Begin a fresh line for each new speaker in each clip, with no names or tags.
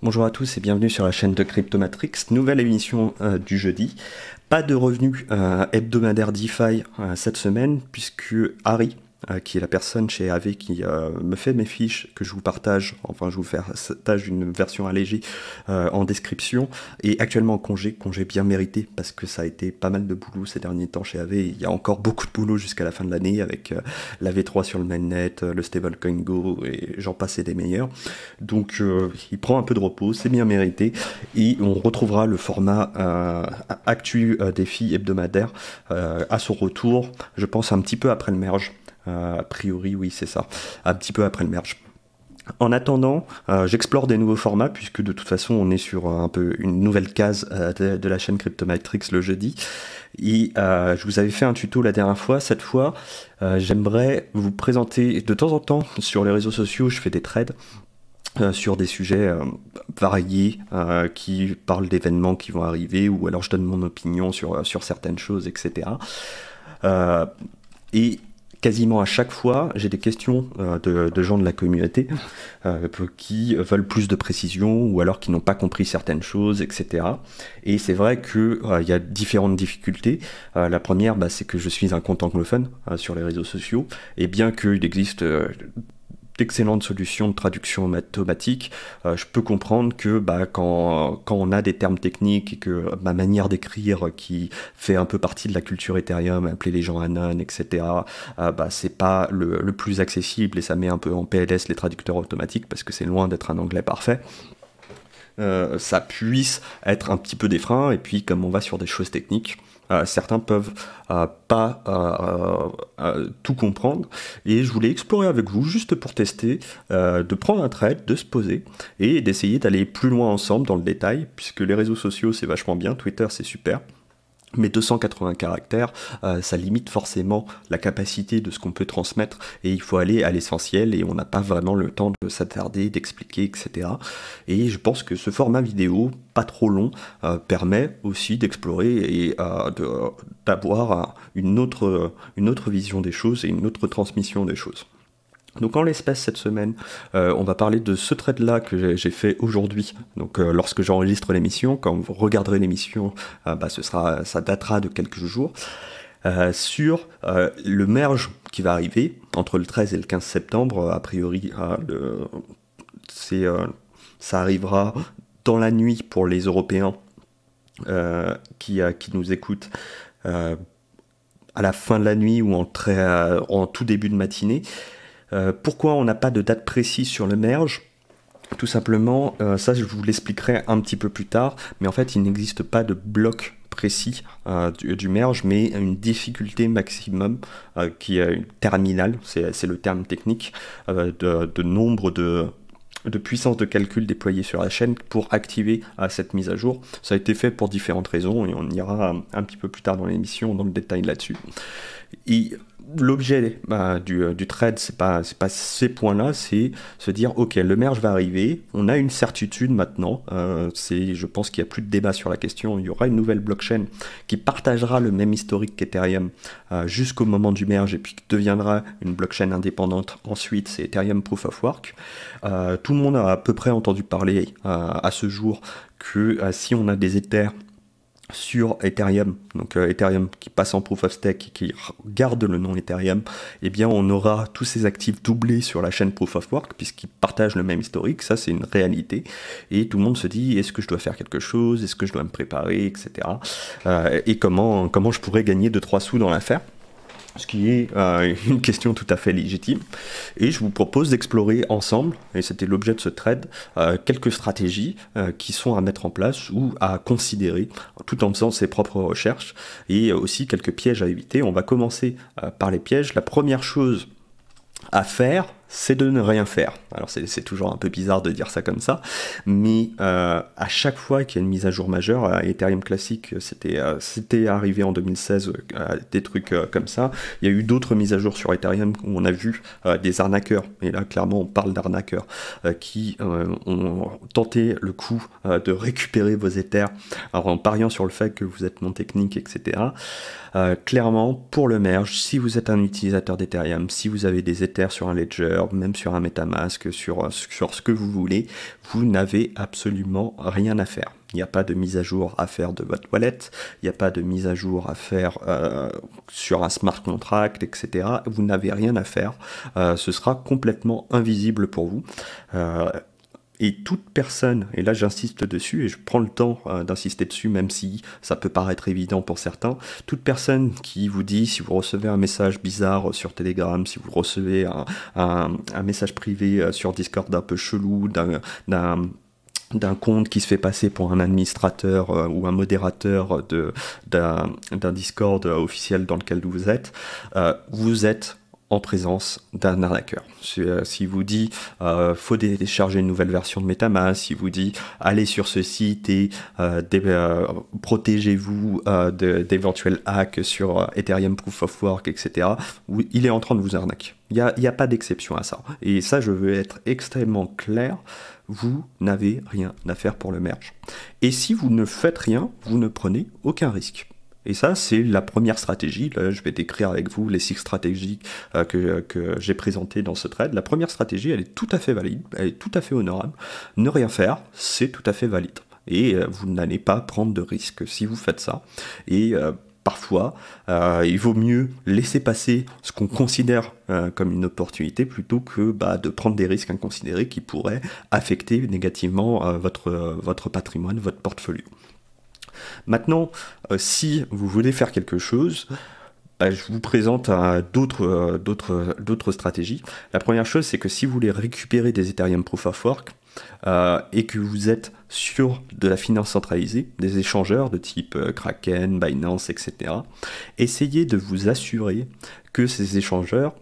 Bonjour à tous et bienvenue sur la chaîne de Cryptomatrix, nouvelle émission euh, du jeudi. Pas de revenu euh, hebdomadaire DeFi euh, cette semaine puisque Harry euh, qui est la personne chez AV qui euh, me fait mes fiches que je vous partage, enfin je vous partage une version allégée euh, en description, et actuellement en congé, congé bien mérité, parce que ça a été pas mal de boulot ces derniers temps chez AV, il y a encore beaucoup de boulot jusqu'à la fin de l'année avec la V3 sur le mainnet, le stablecoin Go, et j'en et des meilleurs, donc il prend un peu de repos, c'est bien mérité, et on retrouvera le format actu défi hebdomadaire à son retour, je pense un petit peu après le merge. Euh, a priori, oui, c'est ça. Un petit peu après le merge. En attendant, euh, j'explore des nouveaux formats puisque de toute façon on est sur un peu une nouvelle case euh, de, la chaîne Cryptomatrix le jeudi. Et je vous avais fait un tuto la dernière fois. Cette fois, j'aimerais vous présenter de temps en temps sur les réseaux sociaux. Je fais des trades sur des sujets variés qui parlent d'événements qui vont arriver ou alors je donne mon opinion sur, sur certaines choses, etc. et quasiment à chaque fois, j'ai des questions euh, de, gens de la communauté euh, qui veulent plus de précision ou alors qui n'ont pas compris certaines choses, etc. Et c'est vrai qu'il euh, y a différentes difficultés. la première, bah, c'est que je suis un compte anglophone sur les réseaux sociaux, et bien qu'il existe d'excellentes solutions de traduction automatique. Euh, je peux comprendre que bah, quand, on a des termes techniques et que ma manière d'écrire qui fait un peu partie de la culture Ethereum, appeler les gens anon, etc., euh, bah, c'est pas le, plus accessible et ça met un peu en PLS les traducteurs automatiques parce que c'est loin d'être un anglais parfait. Euh, ça puisse être un petit peu des freins. Et puis, comme on va sur des choses techniques, euh, certains peuvent euh, pas euh, tout comprendre. Et je voulais explorer avec vous, juste pour tester, de prendre un trait, de se poser et d'essayer d'aller plus loin ensemble dans le détail, puisque les réseaux sociaux, c'est vachement bien, Twitter, c'est super mais 280 caractères, euh, ça limite forcément la capacité de ce qu'on peut transmettre et il faut aller à l'essentiel et on n'a pas vraiment le temps de s'attarder, d'expliquer, etc. Et je pense que ce format vidéo, pas trop long, euh, permet aussi d'explorer et euh, d'avoir une, autre, une autre vision des choses et une autre transmission des choses. Donc en l'espèce cette semaine, euh, on va parler de ce trade-là que j'ai fait aujourd'hui. Donc euh, lorsque j'enregistre l'émission, quand vous regarderez l'émission, euh, bah, ce sera, ça datera de quelques jours. sur le merge qui va arriver entre le 13 et le 15 septembre, a priori, ça arrivera dans la nuit pour les Européens qui, qui, nous écoutent à la fin de la nuit ou en tout début de matinée. Euh, pourquoi on n'a pas de date précise sur le merge tout simplement, euh, ça je vous l'expliquerai un petit peu plus tard, mais en fait il n'existe pas de bloc précis euh, du, merge, mais une difficulté maximum qui est terminale, c'est le terme technique, de, nombre de, de puissance de calcul déployée sur la chaîne pour activer cette mise à jour. Ça a été fait pour différentes raisons et on ira un, petit peu plus tard dans l'émission dans le détail là-dessus l'objet bah, euh, du, trade, c'est pas, pas ces points-là, c'est se dire ok, le merge va arriver, on a une certitude maintenant. Euh, c'est, je pense qu'il n'y a plus de débat sur la question. Il y aura une nouvelle blockchain qui partagera le même historique qu'Ethereum euh, jusqu'au moment du merge et puis qui deviendra une blockchain indépendante. Ensuite, c'est Ethereum Proof of Work. tout le monde a à peu près entendu parler à ce jour que si on a des Ethers sur Ethereum, donc euh, Ethereum qui passe en proof of stake et qui garde le nom Ethereum, eh bien on aura tous ces actifs doublés sur la chaîne proof of work puisqu'ils partagent le même historique, ça c'est une réalité et tout le monde se dit est-ce que je dois faire quelque chose, est-ce que je dois me préparer, etc. Euh, et comment comment je pourrais gagner 2 trois sous dans l'affaire ce qui est euh, une question tout à fait légitime. Et je vous propose d'explorer ensemble, et c'était l'objet de ce trade, euh, quelques stratégies euh, qui sont à mettre en place ou à considérer tout en faisant ses propres recherches et aussi quelques pièges à éviter. On va commencer par les pièges. La première chose à faire c'est de ne rien faire. Alors c'est toujours un peu bizarre de dire ça comme ça, mais euh, à chaque fois qu'il y a une mise à jour majeure, à euh, Ethereum classique, euh, c'était euh, arrivé en 2016, des trucs comme ça. Il y a eu d'autres mises à jour sur Ethereum où on a vu des arnaqueurs, et là clairement on parle d'arnaqueurs, qui ont tenté le coup de récupérer vos Ethers en pariant sur le fait que vous êtes non technique, etc. Euh, clairement, pour le merge, si vous êtes un utilisateur d'Ethereum, si vous avez des Ethers sur un Ledger, même sur un Metamask, sur, euh, sur ce que vous voulez, vous n'avez absolument rien à faire. Il n'y a pas de mise à jour à faire de votre wallet, il n'y a pas de mise à jour à faire euh, sur un smart contract, etc. Vous n'avez rien à faire. ce sera complètement invisible pour vous. Et toute personne, et là j'insiste dessus et je prends le temps euh, d'insister dessus, même si ça peut paraître évident pour certains, toute personne qui vous dit si vous recevez un message bizarre euh, sur Telegram, si vous recevez un, message privé euh, sur Discord un peu chelou, d'un d'un compte qui se fait passer pour un administrateur ou un modérateur d'un Discord officiel dans lequel vous êtes, vous êtes en présence d'un arnaqueur. Euh, s'il vous dit euh, faut télécharger une nouvelle version de MetaMask, si vous dit allez sur ce site et euh, euh, protégez-vous d'éventuels hacks sur Ethereum Proof of Work, etc. Il est en train de vous arnaquer. Il n'y a, pas d'exception à ça. Et ça, je veux être extrêmement clair. Vous n'avez rien à faire pour le merge. Et si vous ne faites rien, vous ne prenez aucun risque. Et ça, c'est la première stratégie. Là, je vais décrire avec vous les six stratégies euh, que, j'ai présentées dans ce trade. La première stratégie, elle est tout à fait valide, elle est tout à fait honorable. Ne rien faire, c'est tout à fait valide. Et euh, vous n'allez pas prendre de risques si vous faites ça. Et euh, parfois, il vaut mieux laisser passer ce qu'on considère comme une opportunité plutôt que bah, de prendre des risques inconsidérés qui pourraient affecter négativement votre, votre patrimoine, votre portfolio. Maintenant, euh, si vous voulez faire quelque chose, bah, je vous présente euh, d'autres, stratégies. La première chose, c'est que si vous voulez récupérer des Ethereum Proof of Work euh, et que vous êtes sur de la finance centralisée, des échangeurs de type Kraken, Binance, etc., essayez de vous assurer que ces échangeurs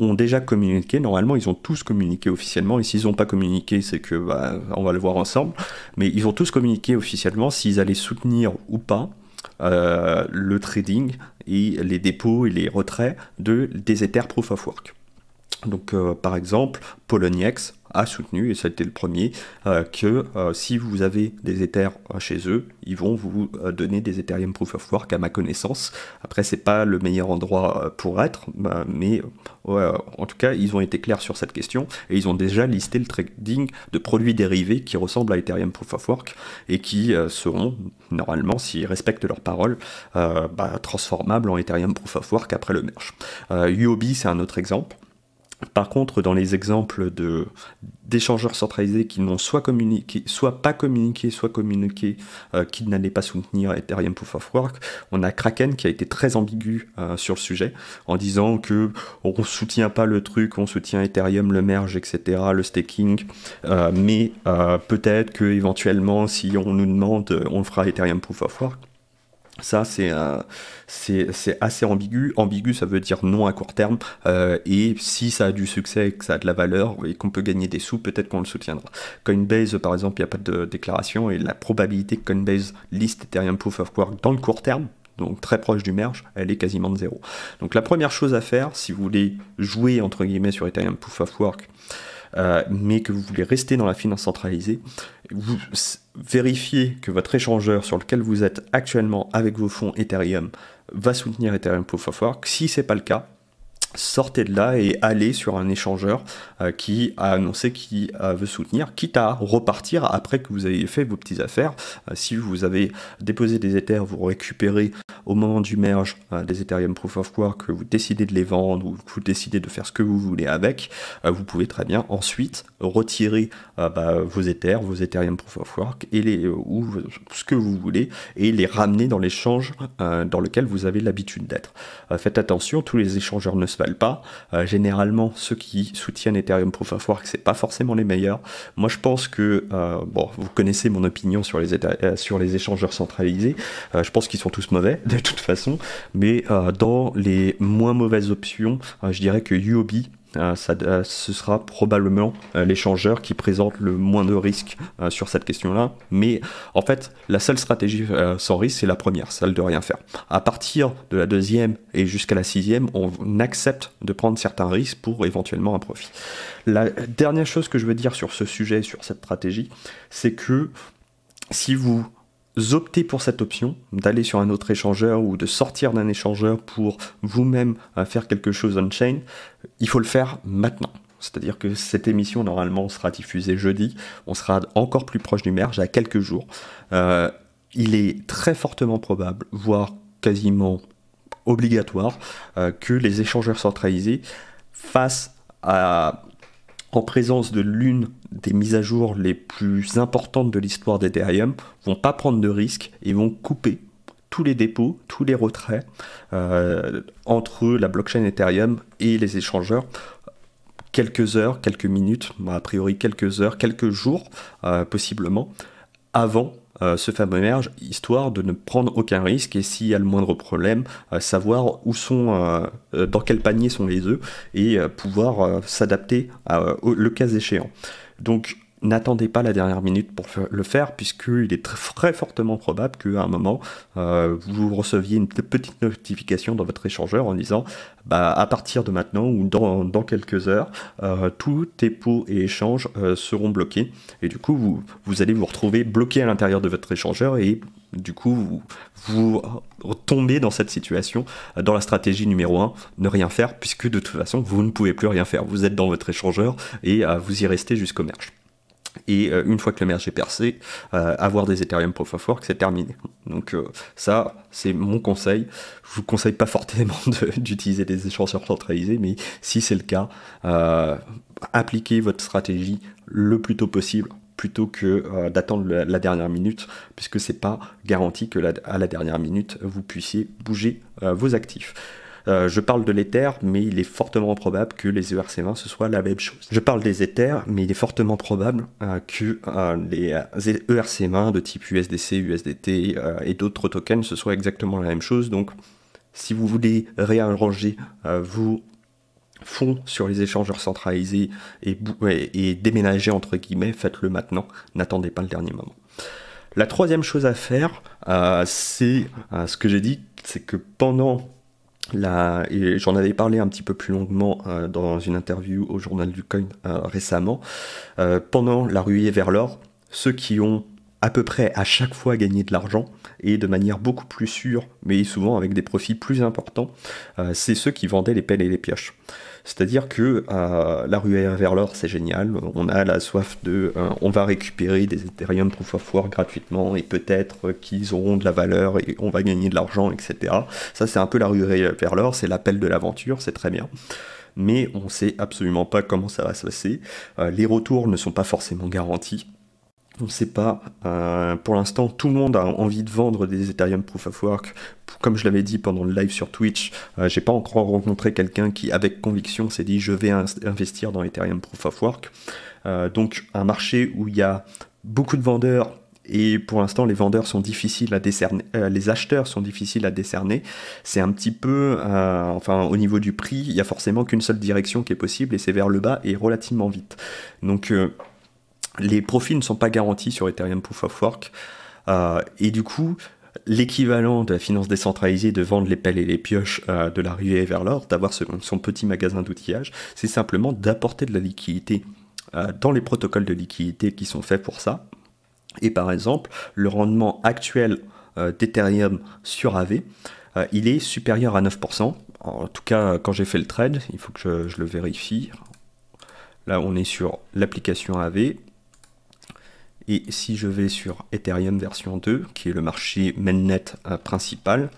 ont déjà communiqué. Normalement, ils ont tous communiqué officiellement. Et s'ils n'ont pas communiqué, c'est que bah, on va le voir ensemble. Mais ils ont tous communiqué officiellement s'ils allaient soutenir ou pas euh, le trading et les dépôts et les retraits de des Ether Proof of Work. Donc, euh, par exemple, Poloniex a soutenu, et ça a été le premier, euh, que euh, si vous avez des Ethers chez eux, ils vont vous donner des Ethereum Proof of Work, à ma connaissance. Après, c'est pas le meilleur endroit pour être, mais en tout cas, ils ont été clairs sur cette question, et ils ont déjà listé le trading de produits dérivés qui ressemblent à Ethereum Proof of Work, et qui seront, normalement, s'ils respectent leurs paroles, bah, transformables en Ethereum Proof of Work après le merge. UOB, c'est un autre exemple. Par contre, dans les exemples d'échangeurs centralisés qui n'ont soit communiqué, soit pas communiqué, soit communiqué, euh, qui n'allaient pas soutenir Ethereum Proof of Work, on a Kraken qui a été très ambigu euh, sur le sujet en disant que on soutient pas le truc, on soutient Ethereum, le merge, etc., le staking, euh, mais peut-être que éventuellement, si on nous demande, on fera Ethereum Proof of Work. Ça, c'est assez ambigu. Ambigu, ça veut dire non à court terme. Euh, et si ça a du succès, que ça a de la valeur et qu'on peut gagner des sous, peut-être qu'on le soutiendra. Coinbase, par exemple, il n'y a pas de déclaration et la probabilité que Coinbase liste Ethereum Proof of Work dans le court terme, donc très proche du merge, elle est quasiment de zéro. Donc la première chose à faire, si vous voulez jouer entre guillemets sur Ethereum Proof of Work, euh, mais que vous voulez rester dans la finance centralisée, vous vérifiez que votre échangeur sur lequel vous êtes actuellement avec vos fonds Ethereum va soutenir Ethereum Proof of Work. Si ce n'est pas le cas, sortez de là et allez sur un échangeur euh, qui a annoncé qu'il euh, veut soutenir, quitte à repartir après que vous ayez fait vos petites affaires. Euh, si vous avez déposé des Ethers, vous récupérez au moment du merge des Ethereum Proof of Work, que vous décidez de les vendre ou vous décidez de faire ce que vous voulez avec, vous pouvez très bien ensuite retirer bah, vos Ethers, vos Ethereum Proof of Work et les, ou ce que vous voulez et les ramener dans l'échange dans lequel vous avez l'habitude d'être. faites attention, tous les échangeurs ne se pas. Euh, généralement, ceux qui soutiennent Ethereum Proof of Work, c'est pas forcément les meilleurs. Moi, je pense que euh, bon, vous connaissez mon opinion sur les euh, sur les échangeurs centralisés. je pense qu'ils sont tous mauvais de toute façon, mais dans les moins mauvaises options, je dirais que UOB euh, ça, euh, ce sera probablement euh, l'échangeur qui présente le moins de risques sur cette question-là. Mais en fait, la seule stratégie sans risque, c'est la première, celle de rien faire. À partir de la deuxième et jusqu'à la sixième, on accepte de prendre certains risques pour éventuellement un profit. La dernière chose que je veux dire sur ce sujet, sur cette stratégie, c'est que si vous Opter pour cette option d'aller sur un autre échangeur ou de sortir d'un échangeur pour vous-même euh, faire quelque chose on-chain, il faut le faire maintenant. C'est-à-dire que cette émission, normalement, sera diffusée jeudi. On sera encore plus proche du merge à quelques jours. Euh, il est très fortement probable, voire quasiment obligatoire, euh, que les échangeurs centralisés fassent à en présence de l'une des mises à jour les plus importantes de l'histoire d'Ethereum, vont pas prendre de risques et vont couper tous les dépôts, tous les retraits euh, entre la blockchain Ethereum et les échangeurs quelques heures, quelques minutes, a priori quelques heures, quelques jours euh, possiblement, avant euh, ce fameux merge, histoire de ne prendre aucun risque et s'il y a le moindre problème, euh, savoir où sont, euh, dans quel panier sont les œufs et pouvoir s'adapter le cas échéant. Donc n'attendez pas la dernière minute pour le faire, puisqu'il est très, très, fortement probable qu'à un moment, euh, vous receviez une petite notification dans votre échangeur en disant bah, à partir de maintenant ou dans, quelques heures, euh, tous tes et échanges euh, seront bloqués. Et du coup, vous, vous allez vous retrouver bloqué à l'intérieur de votre échangeur et du coup, vous, vous tombez dans cette situation, dans la stratégie numéro 1, ne rien faire, puisque de toute façon, vous ne pouvez plus rien faire. Vous êtes dans votre échangeur et vous y restez jusqu'au merge et euh, une fois que le merge est percé, euh, avoir des Ethereum Proof of Work, c'est terminé. Donc euh, ça, c'est mon conseil. Je vous conseille pas fortement d'utiliser des échangeurs centralisés, mais si c'est le cas, appliquez votre stratégie le plus tôt possible plutôt que d'attendre la, dernière minute, puisque n'est pas garanti que à la dernière minute vous puissiez bouger vos actifs. Euh, je parle de l'éther, mais il est fortement probable que les ERC20 ce soit la même chose. Je parle des éthers, mais il est fortement probable euh, que euh, les ERC20 e de type USDC, USDT et d'autres tokens ce soit exactement la même chose. Donc, si vous voulez réarranger vos fonds sur les échangeurs centralisés et, et déménager entre guillemets, faites-le maintenant. N'attendez pas le dernier moment. La troisième chose à faire, c'est ce que j'ai dit, c'est que pendant j'en avais parlé un petit peu plus longuement euh, dans une interview au journal du coin euh, récemment. Euh, pendant la ruée vers l'or, ceux qui ont à peu près à chaque fois gagné de l'argent et de manière beaucoup plus sûre, mais souvent avec des profits plus importants, c'est ceux qui vendaient les pelles et les pioches. C'est-à-dire que euh, la ruée vers l'or, c'est génial. On a la soif de euh, on va récupérer des Ethereum Proof of gratuitement et peut-être qu'ils auront de la valeur et on va gagner de l'argent, etc. Ça, c'est un peu la ruée vers l'or, c'est l'appel de l'aventure, c'est très bien mais on sait absolument pas comment ça va se passer. Euh, les retours ne sont pas forcément garantis on ne sait pas. Euh, pour l'instant, tout le monde a envie de vendre des Ethereum Proof of Work. Comme je l'avais dit pendant le live sur Twitch, je euh, j'ai pas encore rencontré quelqu'un qui, avec conviction, s'est dit je vais investir dans Ethereum Proof of Work. Euh, donc, un marché où il y a beaucoup de vendeurs. Et pour l'instant, les vendeurs sont difficiles à décerner, les acheteurs sont difficiles à décerner. C'est un petit peu, enfin, au niveau du prix, il y a forcément qu'une seule direction qui est possible et c'est vers le bas et relativement vite. Donc, les profits ne sont pas garantis sur Ethereum Proof of Work. Euh, et du coup, l'équivalent de la finance décentralisée de vendre les pelles et les pioches euh, de la vers l'or, d'avoir son petit magasin d'outillage, c'est simplement d'apporter de la liquidité euh, dans les protocoles de liquidité qui sont faits pour ça. Et par exemple, le rendement actuel d'Ethereum sur AV, il est supérieur à 9%. En tout cas, quand j'ai fait le trade, il faut que je, je le vérifie. Là, on est sur l'application AV, et si je vais sur Ethereum version 2, qui est le marché mainnet euh, principal,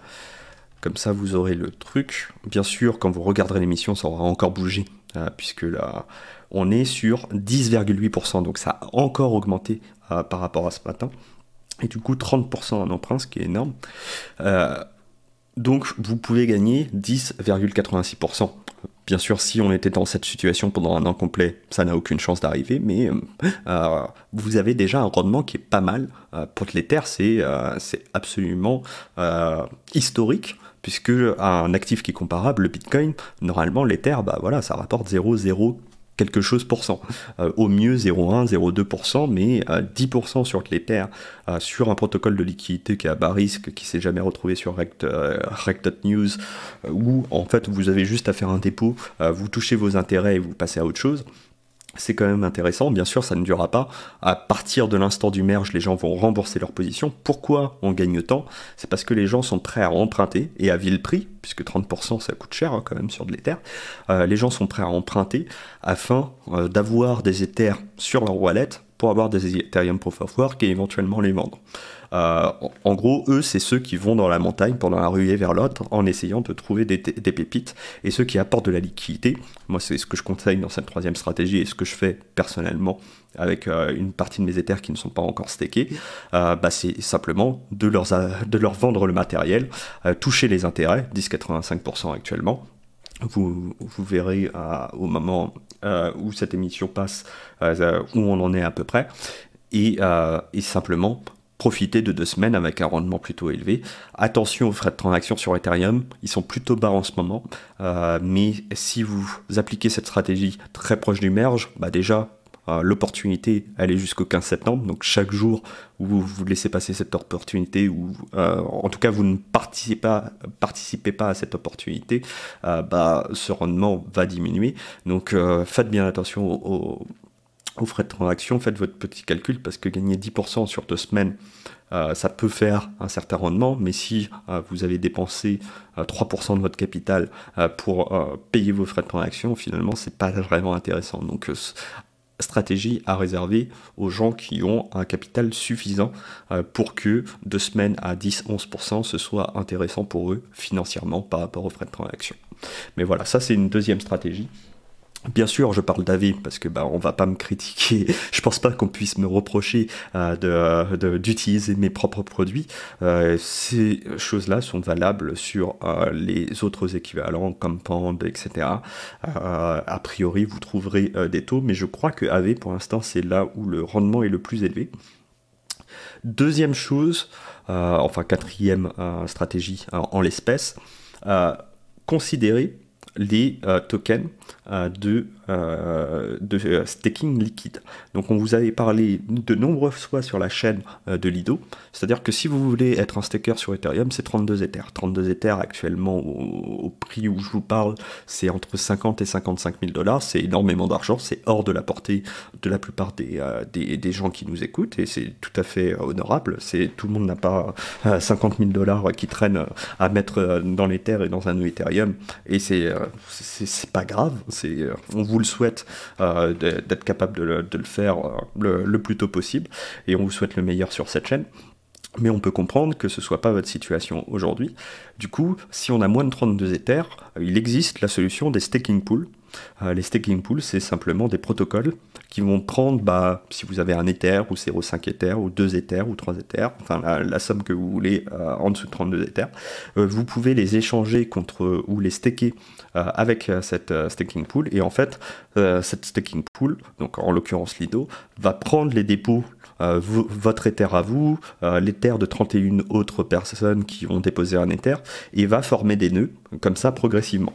comme ça vous aurez le truc. Bien sûr, quand vous regarderez l'émission, ça aura encore bougé, euh, puisque là, on est sur 10,8%, donc ça a encore augmenté euh, par rapport à ce matin. Et du coup, 30% en emprunt, ce qui est énorme. Donc vous pouvez gagner 10,86%. Bien sûr, si on était dans cette situation pendant un an complet, ça n'a aucune chance d'arriver, mais euh, euh, vous avez déjà un rendement qui est pas mal. Euh, pour l'Ether terres, c'est absolument historique, puisque un actif qui est comparable, le Bitcoin, normalement, l'Ether bah, voilà, ça rapporte 0,0 quelque chose pour cent. Euh, au mieux 0,1, 0,2%, mais 10% euh, sur les paires, euh, sur un protocole de liquidité qui est à bas risque, qui s'est jamais retrouvé sur Rect, où en fait vous avez juste à faire un dépôt, vous touchez vos intérêts et vous passez à autre chose c'est quand même intéressant. Bien sûr, ça ne durera pas. À partir de l'instant du merge, les gens vont rembourser leur position. Pourquoi on gagne tant C'est parce que les gens sont prêts à emprunter et à vil prix, puisque 30% ça coûte cher hein, quand même sur de l'Ether. Euh, les gens sont prêts à emprunter afin euh, d'avoir des Ethers sur leur wallet pour avoir des Ethereum Proof of Work et éventuellement les vendre. Euh, en gros, eux, c'est ceux qui vont dans la montagne pendant la ruée vers l'autre en essayant de trouver des, pépites. Et ceux qui apportent de la liquidité, moi, c'est ce que je conseille dans cette troisième stratégie et ce que je fais personnellement avec euh, une partie de mes éthers qui ne sont pas encore stakés, euh, bah, c'est simplement de, leur de leur vendre le matériel, toucher les intérêts, 10 85 actuellement, vous, vous, verrez au moment où cette émission passe, où on en est à peu près, et, et simplement profiter de deux semaines avec un rendement plutôt élevé. Attention aux frais de transaction sur Ethereum, ils sont plutôt bas en ce moment, euh, mais si vous appliquez cette stratégie très proche du merge, bah déjà euh, l'opportunité elle est jusqu'au 15 septembre, donc chaque jour où vous, vous laissez passer cette opportunité, ou euh, en tout cas vous ne participez pas, à cette opportunité, bah, ce rendement va diminuer. Donc faites bien attention aux aux frais de transaction, faites votre petit calcul parce que gagner 10% sur deux semaines, euh, ça peut faire un certain rendement, mais si euh, vous avez dépensé 3% euh, de votre capital pour payer vos frais de transaction, finalement, c'est pas vraiment intéressant. Donc, stratégie à réserver aux gens qui ont un capital suffisant pour que deux semaines à 10-11% ce soit intéressant pour eux financièrement par rapport aux frais de transaction. Mais voilà, ça c'est une deuxième stratégie. Bien sûr, je parle d'AV parce que bah, on va pas me critiquer. Je pense pas qu'on puisse me reprocher euh, euh, de d'utiliser mes propres produits. Euh, ces choses-là sont valables sur les autres équivalents comme Pand, etc. a priori, vous trouverez des taux, mais je crois que AV pour l'instant c'est là où le rendement est le plus élevé. Deuxième chose, enfin quatrième stratégie en, en l'espèce, considérer les euh, tokens euh, de, euh, de, staking liquide. Donc on vous avait parlé de nombreuses fois sur la chaîne de Lido, c'est-à-dire que si vous voulez être un staker sur Ethereum, c'est 32 Ethers. 32 Ethers actuellement au, prix où je vous parle, c'est entre 50 et 55 000 dollars, c'est énormément d'argent, c'est hors de la portée de la plupart des, des, gens qui nous écoutent et c'est tout à fait honorable, tout le monde n'a pas 50 000 dollars qui traînent à mettre dans l'Ether et dans un Ethereum et c'est c'est pas grave, on vous le souhaite euh, d'être capable de le, faire euh, le, plus tôt possible, et on vous souhaite le meilleur sur cette chaîne. Mais on peut comprendre que ce soit pas votre situation aujourd'hui. Du coup, si on a moins de 32 éthers, euh, il existe la solution des staking pools. Euh, les staking pools, c'est simplement des protocoles qui vont prendre, bah, si vous avez un Ether ou 0,5 Ether ou 2 Ether ou 3 Ether, enfin la, somme que vous voulez euh, en dessous de 32 Ether, euh, vous pouvez les échanger contre ou les staker avec cette staking pool. Et en fait, cette staking pool, donc en l'occurrence Lido, va prendre les dépôts votre Ether à vous, l'Ether de 31 autres personnes qui ont déposé un Ether, et va former des nœuds, comme ça progressivement.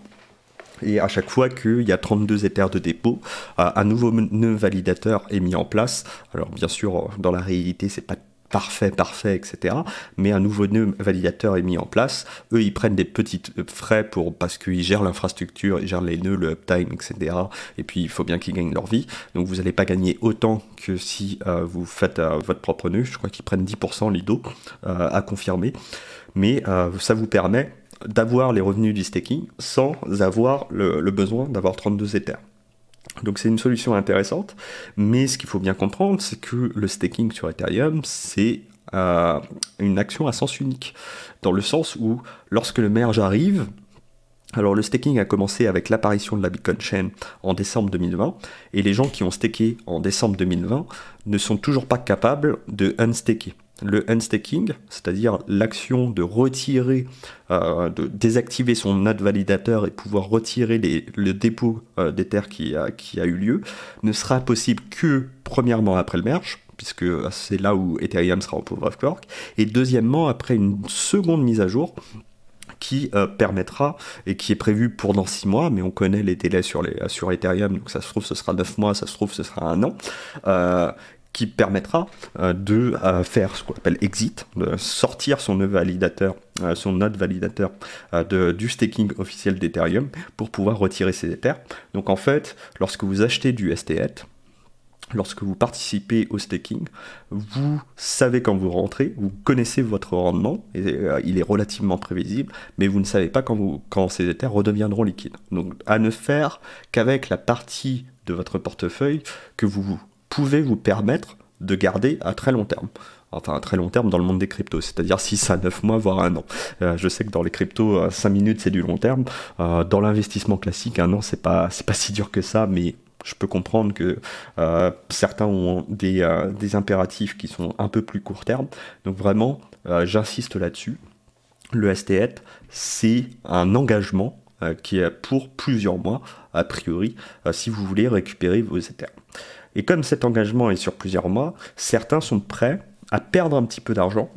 Et à chaque fois qu'il y a 32 éthers de dépôt, euh, un nouveau nœud validateur est mis en place. Alors bien sûr, euh, dans la réalité, c'est pas parfait, parfait, etc. Mais un nouveau nœud validateur est mis en place. Eux, ils prennent des petits euh, frais pour, parce qu'ils gèrent l'infrastructure, ils gèrent les nœuds, le uptime, etc. Et puis, il faut bien qu'ils gagnent leur vie. Donc, vous n'allez pas gagner autant que si vous faites votre propre nœud. Je crois qu'ils prennent 10% Lido à confirmer. Mais ça vous permet d'avoir les revenus du staking sans avoir le, besoin d'avoir 32 Ethers. Donc c'est une solution intéressante, mais ce qu'il faut bien comprendre, c'est que le staking sur Ethereum, c'est euh, une action à sens unique, dans le sens où lorsque le merge arrive, alors le staking a commencé avec l'apparition de la Bitcoin Chain en décembre 2020, et les gens qui ont staké en décembre 2020 ne sont toujours pas capables de unstaker le unstaking, c'est-à-dire l'action de retirer, euh, de désactiver son ad validateur et pouvoir retirer le dépôt d'Ether des qui a, a eu lieu, ne sera possible que premièrement après le merge, puisque euh, c'est là où Ethereum sera en Cork, et deuxièmement après une seconde mise à jour qui euh, permettra et qui est prévue pour dans 6 mois, mais on connaît les délais sur, les, sur Ethereum, donc ça se trouve ce sera 9 mois, ça se trouve ce sera un an, qui permettra euh, de euh, faire ce qu'on appelle exit, de sortir son nœud validateur, euh, son node validateur du staking officiel d'Ethereum pour pouvoir retirer ses Ethers. Donc en fait, lorsque vous achetez du STET, lorsque vous participez au staking, vous savez quand vous rentrez, vous connaissez votre rendement, et il est relativement prévisible, mais vous ne savez pas quand, vous, quand ces Ethers redeviendront liquides. Donc à ne faire qu'avec la partie de votre portefeuille que vous vous pouvez vous permettre de garder à très long terme enfin à très long terme dans le monde des cryptos, c'est-à-dire 6 à 9 mois, voire un an. Euh, je sais que dans les cryptos, 5 euh, minutes c'est du long terme. Euh, dans l'investissement classique, un an c'est pas, pas si dur que ça, mais je peux comprendre que certains ont des, impératifs qui sont un peu plus court terme. Donc vraiment, j'insiste là-dessus. Le STF, c'est un engagement qui est pour plusieurs mois, a priori, si vous voulez récupérer vos Ethereum. Et comme cet engagement est sur plusieurs mois, certains sont prêts à perdre un petit peu d'argent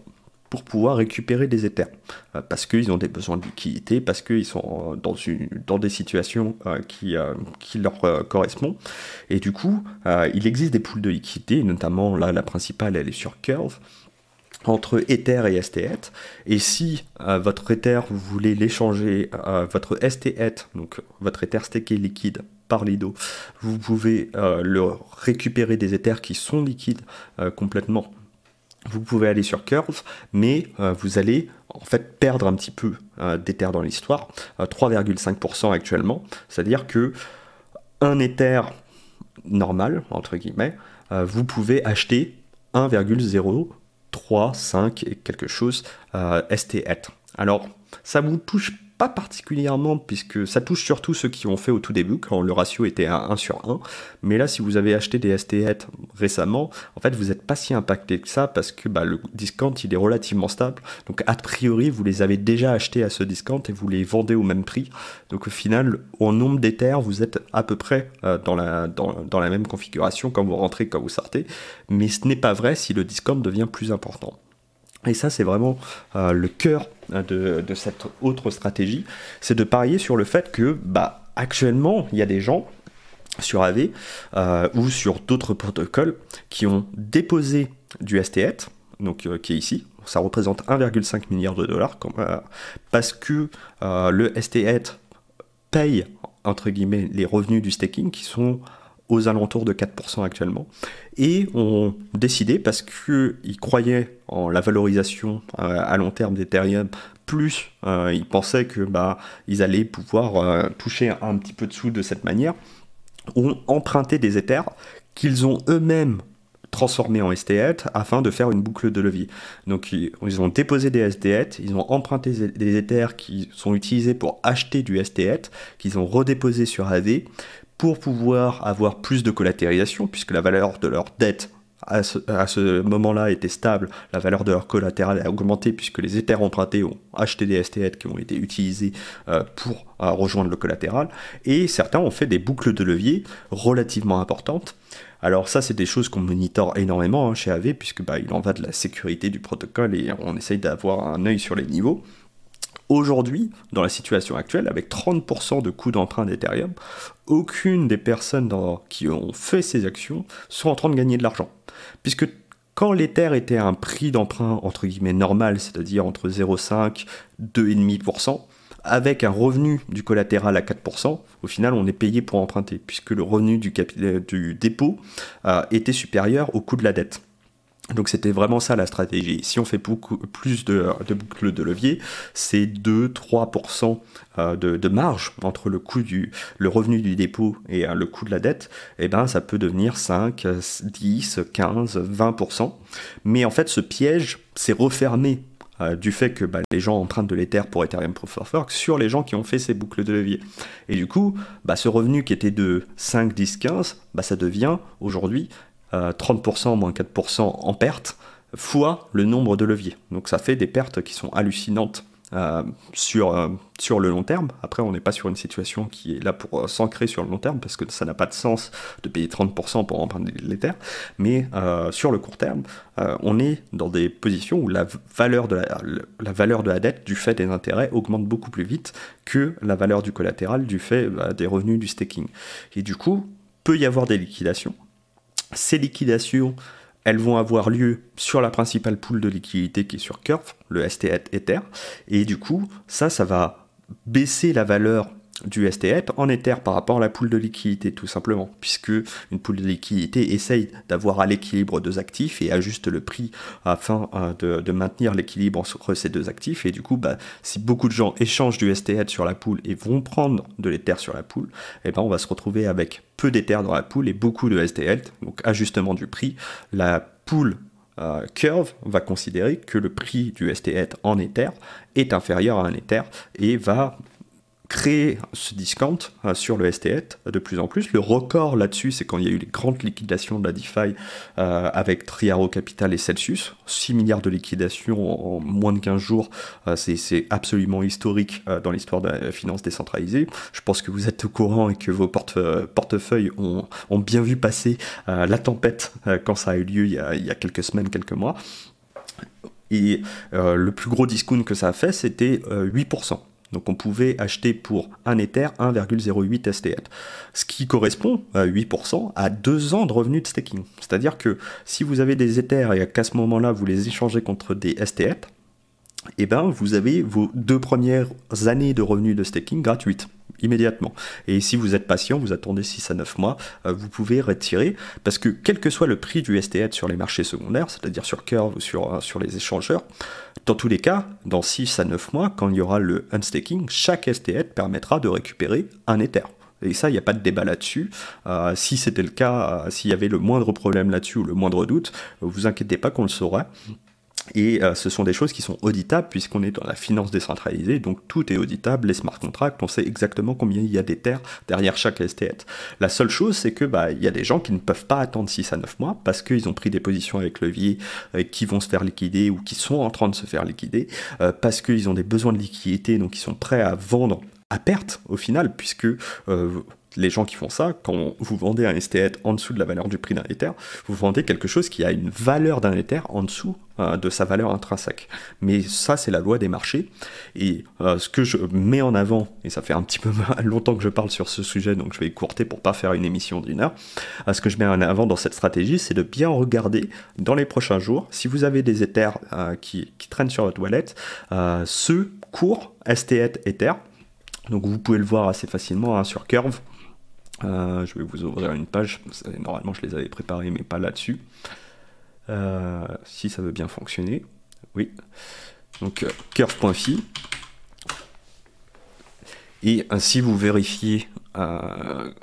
pour pouvoir récupérer des Ethers. Euh, parce qu'ils ont des besoins de liquidité, parce qu'ils sont dans, des situations euh, euh, qui, leur correspondent. Et du coup, il existe des poules de liquidité, notamment là, la principale, elle est sur Curve entre Ether et STETH. Et si votre Ether, vous voulez l'échanger, votre STETH, donc votre Ether stake liquide, par Lido, Vous pouvez euh, le récupérer des éthers qui sont liquides euh, complètement. Vous pouvez aller sur Curve, mais euh, vous allez en fait perdre un petit peu d'éther dans l'histoire, 3,5% actuellement. C'est-à-dire que un éther normal, entre guillemets, vous pouvez acheter 1,035 et quelque chose STET. Alors, ça vous touche pas particulièrement, puisque ça touche surtout ceux qui ont fait au tout début, quand le ratio était à 1 sur 1. Mais là, si vous avez acheté des STH récemment, en fait, vous n'êtes pas si impacté que ça, parce que bah, le discount, il est relativement stable. Donc, a priori, vous les avez déjà achetés à ce discount et vous les vendez au même prix. Donc, au final, au nombre d'éther vous êtes à peu près euh, dans, la, dans la même configuration quand vous rentrez, quand vous sortez. Mais ce n'est pas vrai si le discount devient plus important. Et ça, c'est vraiment euh, le cœur hein, de, cette autre stratégie, c'est de parier sur le fait que, bah, actuellement, il y a des gens sur AV euh, ou sur d'autres protocoles qui ont déposé du STF, donc euh, qui est ici, ça représente 1,5 milliard de dollars, parce que le STF paye entre guillemets les revenus du staking qui sont aux alentours de 4% actuellement, et ont décidé, parce qu'ils croyaient en la valorisation euh, à long terme d'Ethereum, plus euh, ils pensaient que bah, ils allaient pouvoir euh, toucher un petit peu de sous de cette manière, ont emprunté des Ethers qu'ils ont eux-mêmes transformés en STET afin de faire une boucle de levier. Donc ils ont déposé des STH, ils ont emprunté des Ethers qui sont utilisés pour acheter du STET, qu'ils ont redéposé sur AV pour pouvoir avoir plus de collatérisation puisque la valeur de leur dette à ce, moment-là était stable, la valeur de leur collatéral a augmenté puisque les Ethers empruntés ont acheté des STL qui ont été utilisés euh, pour rejoindre le collatéral, et certains ont fait des boucles de levier relativement importantes. Alors ça, c'est des choses qu'on monitore énormément hein, chez AV, puisque bah, il en va de la sécurité du protocole et on essaye d'avoir un œil sur les niveaux. Aujourd'hui, dans la situation actuelle, avec 30% de coûts d'emprunt d'Ethereum, aucune des personnes qui ont fait ces actions sont en train de gagner de l'argent. Puisque quand l'Ether était à un prix d'emprunt entre guillemets normal, c'est-à-dire entre 0,5 et 2,5%, avec un revenu du collatéral à 4%, au final on est payé pour emprunter, puisque le revenu du, euh, du dépôt euh, était supérieur au coût de la dette. Donc c'était vraiment ça la stratégie. Si on fait plus de, boucles de levier, c'est 2-3% euh, de, marge entre le coût du le revenu du dépôt et euh, le coût de la dette, et eh ben ça peut devenir 5, 10, 15, 20%. Mais en fait ce piège s'est refermé euh, du fait que bah, les gens empruntent de l'Ether pour Ethereum Proof of Work sur les gens qui ont fait ces boucles de levier. Et du coup, bah, ce revenu qui était de 5, 10, 15, bah, ça devient aujourd'hui 30% euh, moins 4% en perte, fois le nombre de leviers. Donc ça fait des pertes qui sont hallucinantes. Euh, sur, euh, sur le long terme. Après, on n'est pas sur une situation qui est là pour s'ancrer sur le long terme, parce que ça n'a pas de sens de payer 30% pour emprunter les terres. Mais sur le court terme, on est dans des positions où la valeur, de la, valeur de la dette, du fait des intérêts, augmente beaucoup plus vite que la valeur du collatéral, du fait bah, des revenus du staking. Et du coup, peut y avoir des liquidations ces liquidations, elles vont avoir lieu sur la principale poule de liquidité qui est sur Curve, le ST Ether. Et du coup, ça, ça va baisser la valeur du STF en Ether par rapport à la poule de liquidité tout simplement, puisque une poule de liquidité essaye d'avoir à l'équilibre deux actifs et ajuste le prix afin euh, de, maintenir l'équilibre entre ces deux actifs. Et du coup, bah, si beaucoup de gens échangent du STF sur la poule et vont prendre de l'Ether sur la poule, et eh ben, on va se retrouver avec peu d'Ether dans la poule et beaucoup de STL, donc ajustement du prix. La poule euh, Curve va considérer que le prix du STF en Ether est inférieur à un Ether et va créer ce discount euh, sur le STET de plus en plus. Le record là-dessus, c'est quand il y a eu les grandes liquidations de la DeFi euh, avec Triaro Capital et Celsius. 6 milliards de liquidations en moins de 15 jours, euh, c'est absolument historique dans l'histoire de la finance décentralisée. Je pense que vous êtes au courant et que vos portefeuilles ont, bien vu passer la tempête quand ça a eu lieu il y a, il y a quelques semaines, quelques mois. Et le plus gros discount que ça a fait, c'était 8%. Donc on pouvait acheter pour un Ether 1,08 STL, ce qui correspond euh, à 8% à 2 ans de revenus de staking. C'est-à-dire que si vous avez des Ethers et qu'à ce moment-là vous les échangez contre des STL, et eh ben, vous avez vos deux premières années de revenus de staking gratuites immédiatement. Et si vous êtes patient, vous attendez 6 à 9 mois, euh, vous pouvez retirer, parce que quel que soit le prix du STH sur les marchés secondaires, c'est-à-dire sur Curve ou sur, euh, les échangeurs, dans tous les cas, dans 6 à 9 mois, quand il y aura le unstaking, chaque STH permettra de récupérer un Ether. Et ça, il n'y a pas de débat là-dessus. Euh, si c'était le cas, s'il y avait le moindre problème là-dessus ou le moindre doute, vous inquiétez pas qu'on le saura. Et euh, ce sont des choses qui sont auditables puisqu'on est dans la finance décentralisée, donc tout est auditable, les smart contracts, on sait exactement combien il y a d'Ether derrière chaque STF. La seule chose, c'est que bah, il y a des gens qui ne peuvent pas attendre 6 à 9 mois parce qu'ils ont pris des positions avec levier euh, qui vont se faire liquider ou qui sont en train de se faire liquider, euh, parce qu'ils ont des besoins de liquidité, donc ils sont prêts à vendre à perte au final, puisque les gens qui font ça, quand vous vendez un STET en dessous de la valeur du prix d'un Ether, vous vendez quelque chose qui a une valeur d'un Ether en dessous euh, de sa valeur intrinsèque. Mais ça, c'est la loi des marchés. Et euh, ce que je mets en avant, et ça fait un petit peu longtemps que je parle sur ce sujet, donc je vais courter pour pas faire une émission d'une heure, ce que je mets en avant dans cette stratégie, c'est de bien regarder dans les prochains jours, si vous avez des Ethers euh, qui, traînent sur votre wallet, ce cours STET Ether. Donc vous pouvez le voir assez facilement hein, sur Curve. je vais vous ouvrir une page. Normalement, je les avais préparés, mais pas là-dessus. Euh, si ça veut bien fonctionner, oui. Donc euh, curve.phi. Et ainsi euh, vous vérifiez. alors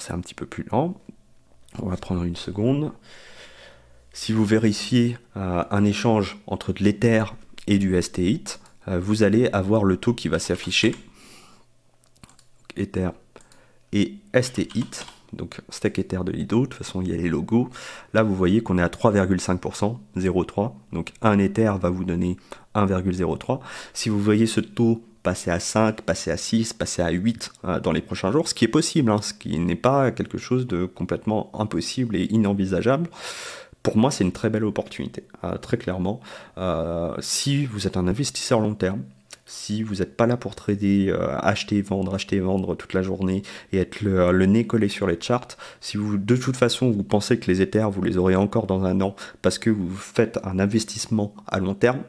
c'est un petit peu plus lent. On va prendre une seconde. Si vous vérifiez un échange entre de l'Ether et du STIT, vous allez avoir le taux qui va s'afficher. Ether et STIT donc stack Ether de Lido, de toute façon il y a les logos. Là vous voyez qu'on est à 3,5%, 0,3. Donc un Ether va vous donner 1,03. Si vous voyez ce taux passer à 5, passer à 6, passer à 8 euh, dans les prochains jours, ce qui est possible, hein, ce qui n'est pas quelque chose de complètement impossible et inenvisageable. Pour moi, c'est une très belle opportunité, euh, très clairement. Euh, si vous êtes un investisseur long terme, si vous n'êtes pas là pour trader, euh, acheter, vendre, acheter, vendre toute la journée et être le, nez collé sur les charts, si vous de toute façon vous pensez que les Ethers vous les aurez encore dans un an parce que vous faites un investissement à long terme,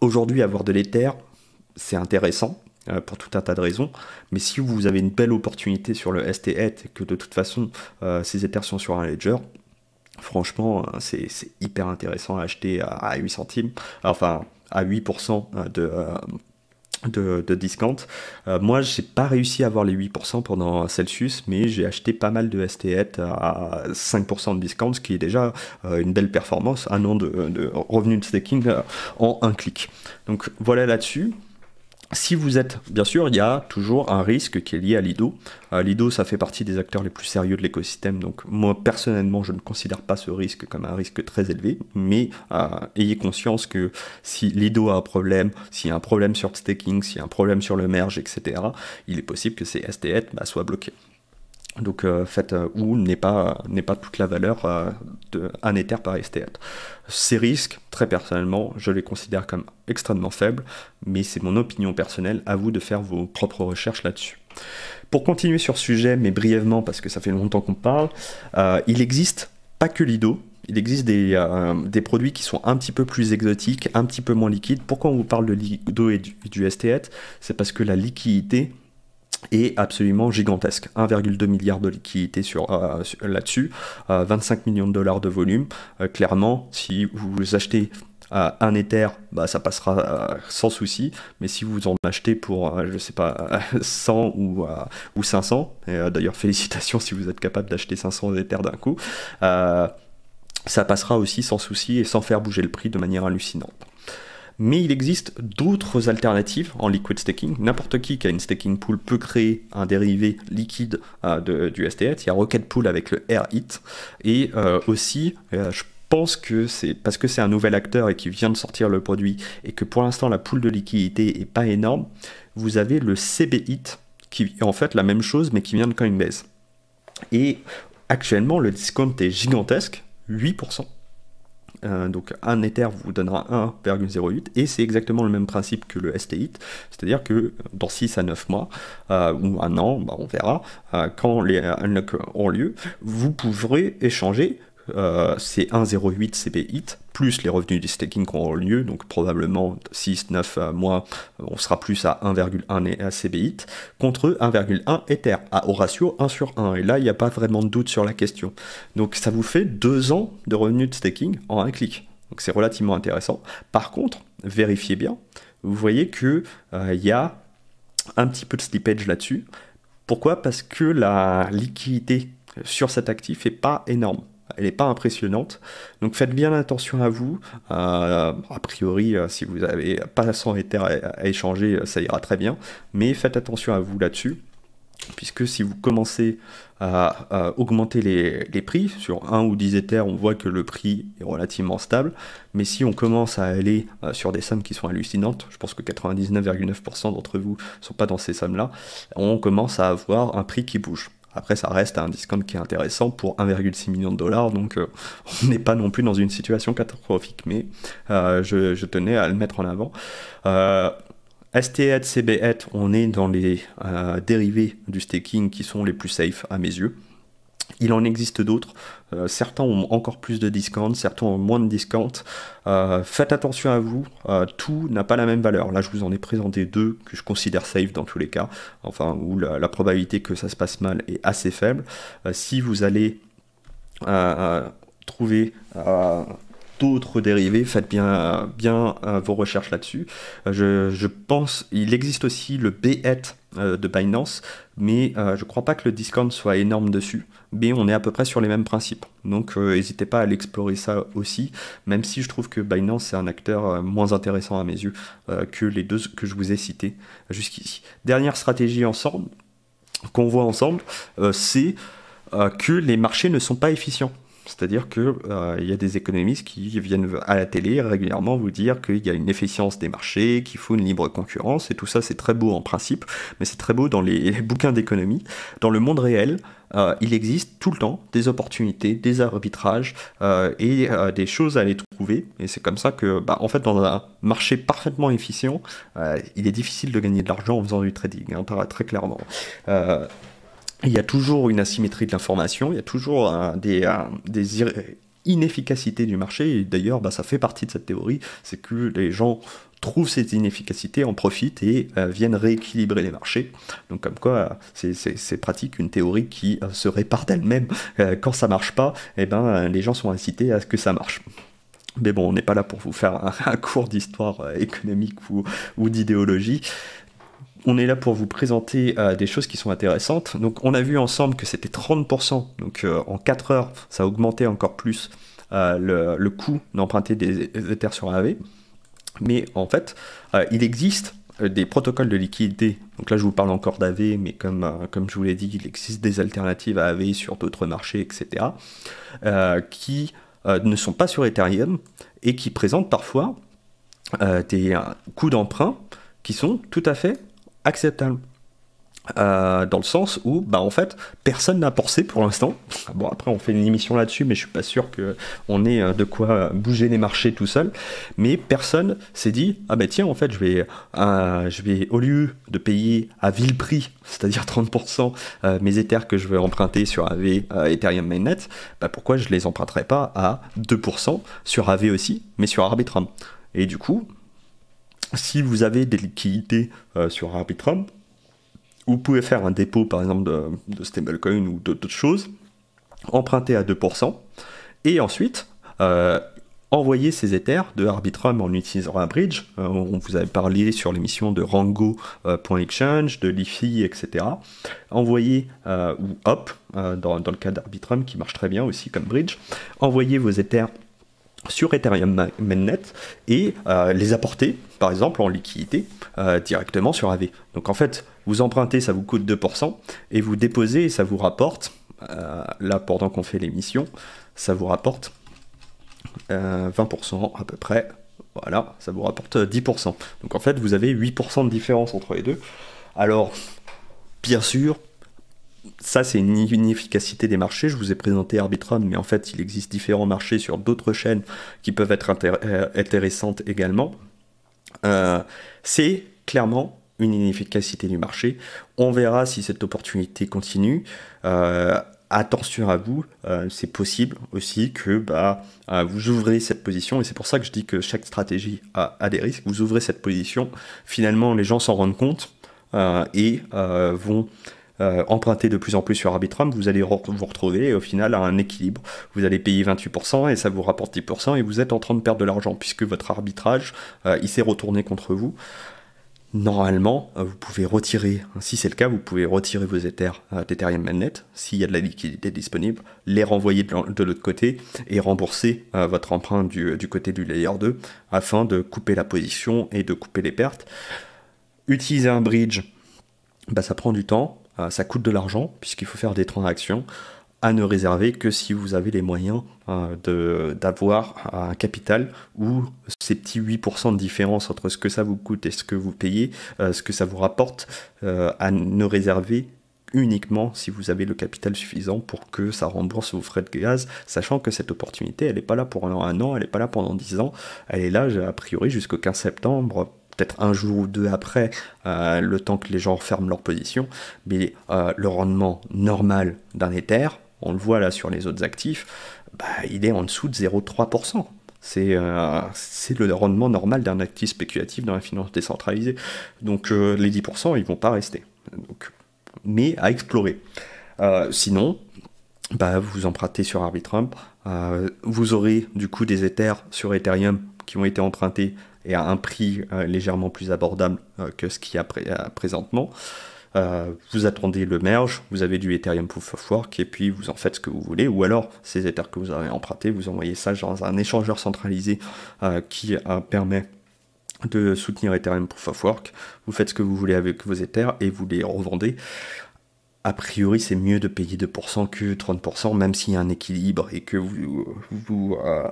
aujourd'hui avoir de l'Ether, c'est intéressant, euh, pour tout un tas de raisons. Mais si vous avez une belle opportunité sur le ST et que de toute façon euh, ces éthers sont sur un ledger, franchement, c'est hyper intéressant à acheter à, à 8 centimes. Enfin, à 8% euh, de... Euh, de, de, discount. Euh, moi moi, n'ai pas réussi à avoir les 8% pendant Celsius, mais j'ai acheté pas mal de STH à 5% de discount, ce qui est déjà une belle performance, un an de, revenus revenu de staking en un clic. Donc voilà là-dessus. Si vous êtes, bien sûr, il y a toujours un risque qui est lié à l'IDO. Euh, L'IDO, ça fait partie des acteurs les plus sérieux de l'écosystème, donc moi personnellement, je ne considère pas ce risque comme un risque très élevé, mais euh, ayez conscience que si l'IDO a un problème, s'il y a un problème sur le staking, s'il y a un problème sur le merge, etc., il est possible que ces STET bah, soient bloqués. Donc euh, faites euh, n'est pas, n'est pas toute la valeur euh, d'un Ether par STH. Ces risques, très personnellement, je les considère comme extrêmement faibles, mais c'est mon opinion personnelle, à vous de faire vos propres recherches là-dessus. Pour continuer sur ce sujet, mais brièvement, parce que ça fait longtemps qu'on parle, il existe pas que Lido, il existe des, produits qui sont un petit peu plus exotiques, un petit peu moins liquides. Pourquoi on vous parle de lido et du, du C'est parce que la liquidité est absolument gigantesque. 1,2 milliard de liquidités sur, euh, là-dessus, 25 euh, millions de dollars de volume. Euh, clairement, si vous achetez un Ether, bah, ça passera sans souci, mais si vous en achetez pour, je sais pas, 100 ou, ou 500, d'ailleurs félicitations si vous êtes capable d'acheter 500 Ether d'un coup, ça passera aussi sans souci et sans faire bouger le prix de manière hallucinante. Mais il existe d'autres alternatives en liquid staking. N'importe qui qui a une staking pool peut créer un dérivé liquide euh, du STF. Il y a Rocket Pool avec le r Et euh, aussi, euh, je pense que c'est parce que c'est un nouvel acteur et qui vient de sortir le produit et que pour l'instant la pool de liquidité est pas énorme, vous avez le cb CBIT qui est en fait la même chose mais qui vient de Coinbase. Et actuellement le discount est gigantesque, 8%. Euh, donc un Ether vous donnera 1,08 et c'est exactement le même principe que le STIT, c'est-à-dire que dans 6 à 9 mois euh, ou un an, bah, on verra, euh, quand les unlocks ont lieu, vous pourrez échanger euh, c'est 1,08 CBIT, plus les revenus des staking qui auront lieu, donc probablement 6, 9 mois, on sera plus à 1,1 CBIT, contre 1,1 Ether, à, au ratio 1 sur 1. Et là, il n'y a pas vraiment de doute sur la question. Donc ça vous fait 2 ans de revenus de staking en un clic. Donc c'est relativement intéressant. Par contre, vérifiez bien, vous voyez qu'il euh, il y a un petit peu de slippage là-dessus. Pourquoi Parce que la liquidité sur cet actif n'est pas énorme elle n'est pas impressionnante. Donc faites bien attention à vous. Euh, a priori, euh, si vous n'avez pas 100 éthers à, échanger, euh, ça ira très bien. Mais faites attention à vous là-dessus puisque si vous commencez à, augmenter les, les, prix, sur 1 ou 10 éthers, on voit que le prix est relativement stable, mais si on commence à aller sur des sommes qui sont hallucinantes, je pense que 99,9% d'entre vous ne sont pas dans ces sommes-là, on commence à avoir un prix qui bouge. Après, ça reste un discount qui est intéressant pour 1,6 million de dollars, donc euh, on n'est pas non plus dans une situation catastrophique, mais euh, je, tenais à le mettre en avant. Euh, STET, CBET, on est dans les euh, dérivés du staking qui sont les plus safe à mes yeux. Il en existe d'autres. Euh, certains ont encore plus de discount, certains ont moins de discount. Euh, faites attention à vous, euh, tout n'a pas la même valeur. Là, je vous en ai présenté deux que je considère safe dans tous les cas, enfin, où la, probabilité que ça se passe mal est assez faible. si vous allez trouver d'autres dérivés, faites bien, vos recherches là-dessus. Je, pense, il existe aussi le BET euh, de Binance, mais euh, je ne crois pas que le discount soit énorme dessus. Mais on est à peu près sur les mêmes principes. Donc euh, n'hésitez pas à l'explorer ça aussi, même si je trouve que Binance est un acteur moins intéressant à mes yeux que les deux que je vous ai cités jusqu'ici. Dernière stratégie ensemble qu'on voit ensemble, c'est que les marchés ne sont pas efficients. C'est-à-dire qu'il euh, y a des économistes qui viennent à la télé régulièrement vous dire qu'il y a une efficience des marchés, qu'il faut une libre concurrence, et tout ça c'est très beau en principe, mais c'est très beau dans les, bouquins d'économie. Dans le monde réel, euh, il existe tout le temps des opportunités, des arbitrages euh, et euh, des choses à aller trouver. Et c'est comme ça que, bah, en fait, dans un marché parfaitement efficient, il est difficile de gagner de l'argent en faisant du trading, hein, très clairement il y a toujours une asymétrie de l'information, il y a toujours des, inefficacités du marché, d'ailleurs bah, ça fait partie de cette théorie, c'est que les gens trouvent ces inefficacités, en profitent et euh, viennent rééquilibrer les marchés. Donc comme quoi, c'est pratique, une théorie qui euh, se répare d'elle-même. Euh, quand ça marche pas, eh ben, les gens sont incités à ce que ça marche. Mais bon, on n'est pas là pour vous faire un, cours d'histoire économique ou d'idéologie on est là pour vous présenter euh, des choses qui sont intéressantes. Donc on a vu ensemble que c'était 30%, donc euh, en 4 heures, ça augmentait encore plus euh, le, coût d'emprunter des Ethers sur AV. Mais en fait, il existe des protocoles de liquidité. Donc là, je vous parle encore d'AV, mais comme, comme je vous l'ai dit, il existe des alternatives à AV sur d'autres marchés, etc., qui ne sont pas sur Ethereum et qui présentent parfois des coûts d'emprunt qui sont tout à fait acceptable. Euh, dans le sens où, bah, en fait, personne n'a pensé pour l'instant. Bon, après, on fait une émission là-dessus, mais je suis pas sûr qu'on ait euh, de quoi euh, bouger les marchés tout seul. Mais personne s'est dit, ah ben bah, tiens, en fait, je vais, je vais, au lieu de payer à vil prix, c'est-à-dire 30% mes Ethers que je vais emprunter sur AV Ethereum Mainnet, bah, pourquoi je les emprunterais pas à 2% sur AV aussi, mais sur Arbitrum Et du coup, si vous avez des liquidités euh, sur Arbitrum, vous pouvez faire un dépôt par exemple de, stablecoin ou d'autres choses, emprunter à 2%, et ensuite euh, envoyer ces Ethers de Arbitrum en utilisant un bridge. Euh, on vous avait parlé sur l'émission de Rango.exchange, de Lifi, etc. Envoyer, ou Hop, dans, le cas d'Arbitrum qui marche très bien aussi comme bridge, envoyer vos Ethers sur Ethereum Mainnet et euh, les apporter, par exemple, en liquidité euh, directement sur AV. Donc en fait, vous empruntez, ça vous coûte 2%, et vous déposez, ça vous rapporte, euh, là pendant qu'on fait l'émission, ça vous rapporte 20% à peu près, voilà, ça vous rapporte 10%. Donc en fait, vous avez 8% de différence entre les deux. Alors, bien sûr, ça, c'est une inefficacité des marchés. Je vous ai présenté Arbitrum, mais en fait, il existe différents marchés sur d'autres chaînes qui peuvent être euh, intéressantes également. Euh, c'est clairement une inefficacité du marché. On verra si cette opportunité continue. Euh, attention à vous, c'est possible aussi que bah, vous ouvrez cette position, et c'est pour ça que je dis que chaque stratégie a, des risques, vous ouvrez cette position, finalement les gens s'en rendent compte et vont euh, emprunter de plus en plus sur Arbitrum, vous allez vous retrouver au final à un équilibre. Vous allez payer 28% et ça vous rapporte 10% et vous êtes en train de perdre de l'argent puisque votre arbitrage, euh, il s'est retourné contre vous. Normalement, euh, vous pouvez retirer, si c'est le cas, vous pouvez retirer vos Ethers d'Ethereum Mainnet, s'il y a de la liquidité disponible, les renvoyer de l'autre côté et rembourser votre emprunt du, côté du layer 2 afin de couper la position et de couper les pertes. Utiliser un bridge, bah, ça prend du temps, euh, ça coûte de l'argent puisqu'il faut faire des transactions à ne réserver que si vous avez les moyens euh, d'avoir un capital ou ces petits 8% de différence entre ce que ça vous coûte et ce que vous payez, euh, ce que ça vous rapporte, à ne réserver uniquement si vous avez le capital suffisant pour que ça rembourse vos frais de gaz, sachant que cette opportunité, elle n'est pas là pour un an, elle n'est pas là pendant 10 ans, elle est là, a priori, jusqu'au 15 septembre peut-être un jour ou deux après, euh, le temps que les gens ferment leur position, mais euh, le rendement normal d'un Ether, on le voit là sur les autres actifs, bah, il est en dessous de 0,3%. Euh, c'est le rendement normal d'un actif spéculatif dans la finance décentralisée. Donc les 10%, ils ne vont pas rester. Donc, mais à explorer. sinon, bah, vous empruntez sur Arbitrum, vous aurez du coup des Ethers sur Ethereum qui ont été empruntés et à un prix euh, légèrement plus abordable euh, que ce qu'il y a euh, présentement. vous attendez le merge, vous avez du Ethereum Proof of Work, et puis vous en faites ce que vous voulez, ou alors ces Ethers que vous avez empruntés, vous envoyez ça dans un échangeur centralisé qui permet de soutenir Ethereum Proof of Work, vous faites ce que vous voulez avec vos Ethers et vous les revendez a priori, c'est mieux de payer 2% que 30%, même s'il y a un équilibre et que vous, vous, euh,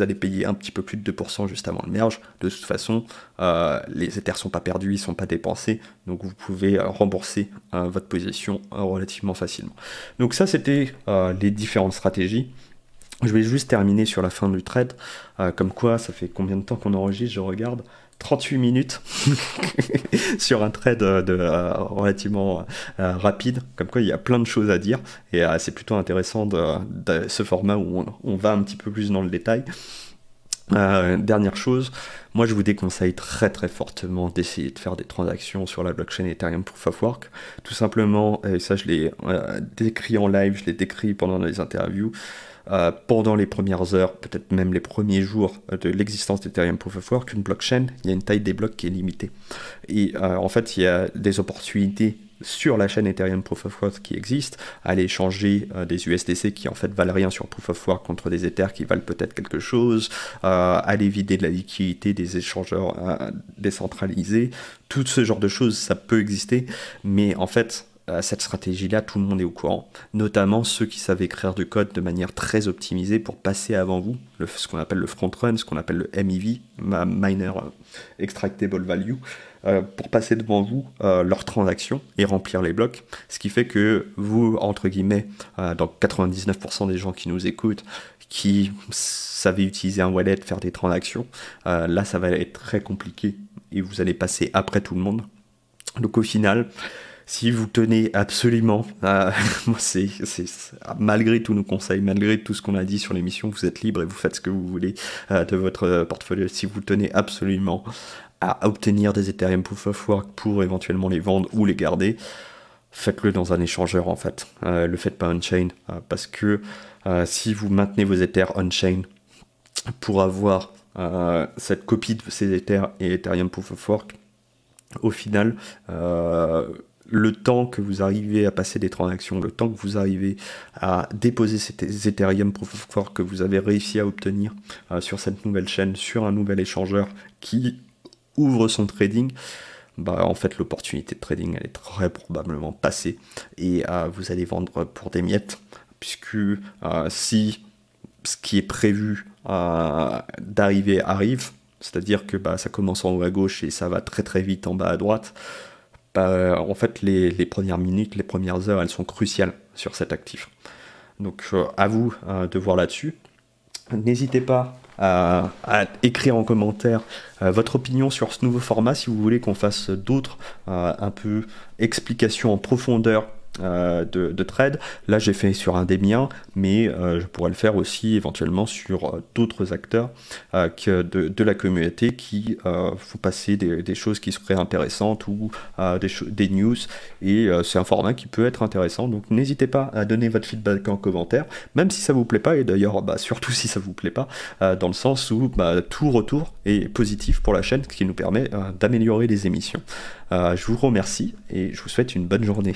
allez payer un petit peu plus de 2% juste avant le merge. De toute façon, euh, les Ethers sont pas perdus, ils sont pas dépensés, donc vous pouvez euh, rembourser votre position relativement facilement. Donc ça, c'était les différentes stratégies. Je vais juste terminer sur la fin du trade, comme quoi ça fait combien de temps qu'on enregistre, je regarde, 38 minutes sur un trade euh, de, euh, relativement euh, rapide. Comme quoi, il y a plein de choses à dire et c'est plutôt intéressant de, ce format où on, va un petit peu plus dans le détail. dernière chose, moi je vous déconseille très très fortement d'essayer de faire des transactions sur la blockchain Ethereum Proof of Work. Tout simplement, et ça je l'ai décrit en live, je l'ai décrit pendant les interviews, euh, pendant les premières heures, peut-être même les premiers jours de l'existence d'Ethereum Proof of Work, qu'une blockchain, il y a une taille des blocs qui est limitée. Et euh, en fait, il y a des opportunités sur la chaîne Ethereum Proof of Work qui existent, aller échanger euh, des USDC qui en fait valent rien sur Proof of Work contre des Ethers qui valent peut-être quelque chose, aller vider de la liquidité des échangeurs décentralisés, tout ce genre de choses, ça peut exister, mais en fait, cette stratégie-là, tout le monde est au courant, notamment ceux qui savent écrire du code de manière très optimisée pour passer avant vous, le, ce qu'on appelle le front-run, ce qu'on appelle le MEV, Minor Extractable Value, euh, pour passer devant vous euh, leurs transactions et remplir les blocs, ce qui fait que vous, entre guillemets, euh, dans 99% des gens qui nous écoutent, qui savent utiliser un wallet, faire des transactions, là ça va être très compliqué et vous allez passer après tout le monde. Donc au final, si vous tenez absolument à... c'est, malgré tous nos conseils, malgré tout ce qu'on a dit sur l'émission, vous êtes libre et vous faites ce que vous voulez euh, de votre euh, portfolio. Si vous tenez absolument à obtenir des Ethereum Proof of Work pour éventuellement les vendre ou les garder, faites-le dans un échangeur en fait. Euh, le faites pas on-chain parce que si vous maintenez vos Ethers on-chain pour avoir cette copie de ces Ethers et Ethereum Proof of Work, au final, le temps que vous arrivez à passer des transactions, le temps que vous arrivez à déposer ces Ethereum Proof of Core que vous avez réussi à obtenir euh, sur cette nouvelle chaîne, sur un nouvel échangeur qui ouvre son trading, bah, en fait l'opportunité de trading elle est très probablement passée et euh, vous allez vendre pour des miettes puisque euh, si ce qui est prévu d'arriver arrive, c'est-à-dire que bah, ça commence en haut à gauche et ça va très très vite en bas à droite, bah, euh, en fait, les, premières minutes, les premières heures, elles sont cruciales sur cet actif. Donc, euh, à vous euh, de voir là-dessus. N'hésitez pas à, écrire en commentaire votre opinion sur ce nouveau format si vous voulez qu'on fasse d'autres, un peu explications en profondeur euh, de, trade. Là, j'ai fait sur un des miens, mais euh, je pourrais le faire aussi éventuellement sur euh, d'autres acteurs que de, la communauté qui vous passer des, choses qui seraient intéressantes ou des, news. Et c'est un format qui peut être intéressant. Donc, n'hésitez pas à donner votre feedback en commentaire, même si ça vous plaît pas, et d'ailleurs, bah, surtout si ça vous plaît pas, dans le sens où bah, tout retour est positif pour la chaîne, ce qui nous permet d'améliorer les émissions. je vous remercie et je vous souhaite une bonne journée.